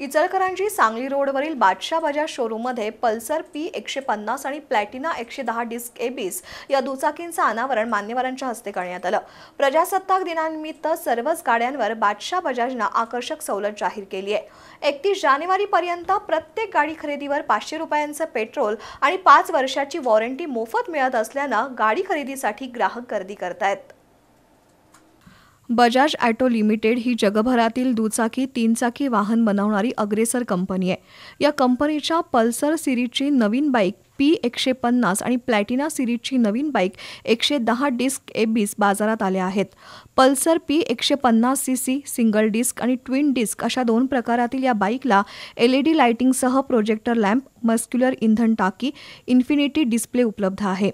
इचलकरांची सांगली रोडवरील बादशाह बजाज शोरूममध्ये पल्सर पी एकशे पन्नास आणि प्लॅटिना एकशे दहा डिस्क एबीस या दुचाकींचं अनावरण मान्यवरांच्या हस्ते करण्यात आलं प्रजासत्ताक दिनानिमित्त सर्वच गाड्यांवर बादशाह बजाजनं आकर्षक सवलत जाहीर केली आहे एकतीस जानेवारीपर्यंत प्रत्येक गाडी खरेदीवर पाचशे रुपयांचं पेट्रोल आणि पाच वर्षाची वॉरंटी मोफत मिळत असल्यानं गाडी खरेदीसाठी ग्राहक गर्दी करतायत बजाज ॲटो लिमिटेड ही जगभरातील दुचाकी तीनचाकी वाहन बनवणारी अग्रेसर कंपनी आहे या कंपनीच्या पल्सर सिरीजची नवीन बाईक पी एकशे पन्नास आणि प्लॅटिना सिरीजची नवीन बाईक एकशे दहा डिस्क बीस बाजारात आल्या आहेत पल्सर पी एकशे पन्नास सी सी सिंगल डिस्क आणि ट्विन डिस्क अशा दोन प्रकारातील या बाईकला एल ई डी लायटिंगसह प्रोजेक्टर लॅम्प मस्क्युलर इंधन टाकी इन्फिनिटी डिस्प्ले उपलब्ध आहे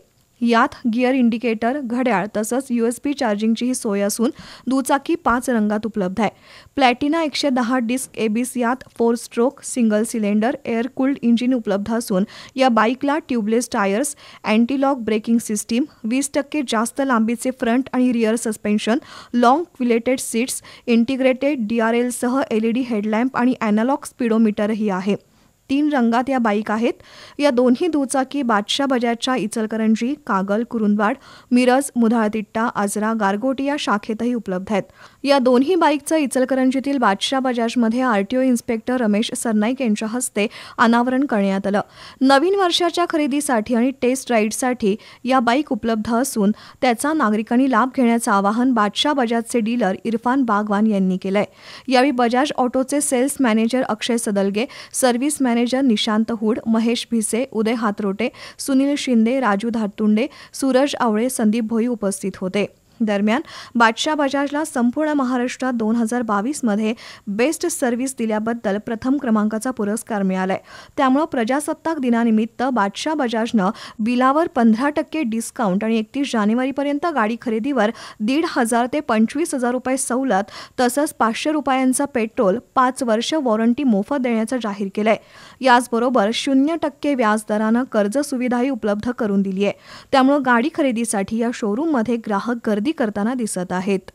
यात गिअर इंडिकेटर घड्याळ तसंच यूएसपी चार्जिंगची सोय असून दुचाकी पाच रंगात उपलब्ध आहे प्लॅटिना एकशे दहा डिस्क एबीस यात four stroke single cylinder air cooled engine उपलब्ध असून या बाईकला tubeless tyres antilock braking system वीस टक्के जास्त लांबीचे फ्रंट आणि rear suspension long quilted seats integrated डीआरएलसह एलईडी हेडलॅम्प आणि अॅनालॉग स्पीडोमीटरही आहे तीन रंगात या बाईक आहेत या दोन्ही दुचाकी बादशा बजाजच्या इचलकरंजी कागल कुरुंदवाड मिरज मुधाळतिट्टा आजरा गारगोटी या शाखेतही उपलब्ध आहेत या दोन्ही बाईकचं इचलकरंजीतील बादशा बजाजमध्ये आरटीओ इन्स्पेक्टर रमेश सरनाईक यांच्या हस्ते अनावरण करण्यात आलं नवीन वर्षाच्या खरेदीसाठी आणि टेस्ट राईडसाठी या बाईक उपलब्ध असून त्याचा नागरिकांनी लाभ घेण्याचं आवाहन बादशा बजाजचे डीलर इरफान बागवान यांनी केलंय यावेळी बजाज ऑटोचे sales manager Akshay Sadalge service manager Nishant Hud Mahesh Bhise Uday Hatrote Sunil Shinde Raju Dhatunde Suraj Awale Sandeep Bhoi उपस्थित होते दरम्यान बादशाह बजाजला संपूर्ण महाराष्ट्रात दोन हजार बावीसमध्ये बेस्ट सर्व्हिस दिल्याबद्दल प्रथम क्रमांकाचा पुरस्कार मिळालाय त्यामुळे प्रजासत्ताक दिनानिमित्त बादशाह बजाजनं बिलावर पंधरा टक्के डिस्काउंट आणि एकतीस जानेवारीपर्यंत गाडी खरेदीवर दीड हजार ते पंचवीस हजार रुपये सवलत तसंच पाचशे रुपयांचा पेट्रोल पाच वर्ष वॉरंटी मोफत देण्याचं जाहीर केलंय याचबरोबर शून्य टक्के व्याजदरानं कर्ज सुविधाही उपलब्ध करून दिली आहे त्यामुळे गाडी खरेदीसाठी या शोरूममध्ये ग्राहक गर्दी गर्दी करताना दिसत आहेत